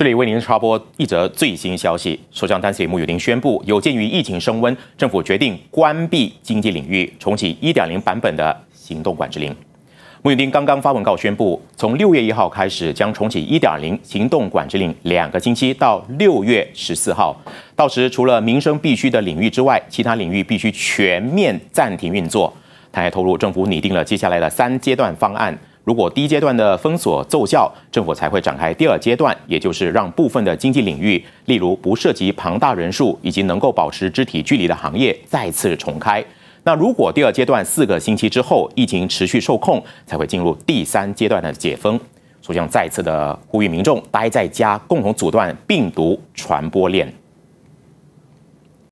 这里为您插播一则最新消息：首相丹斯里慕尤丁宣布，有鉴于疫情升温，政府决定关闭经济领域，重启1.0版本的行动管制令。穆尤丁刚刚发文告宣布，从六月一号开始将重启1.0行动管制令两个星期，到六月十四号。到时，除了民生必需的领域之外，其他领域必须全面暂停运作。他还透露，政府拟定了接下来的三阶段方案。如果第一阶段的封锁奏效，政府才会展开第二阶段，也就是让部分的经济领域，例如不涉及庞大人数以及能够保持肢体距离的行业，再次重开。那如果第二阶段四个星期之后，疫情持续受控，才会进入第三阶段的解封，首相再次的呼吁民众待在家，共同阻断病毒传播链。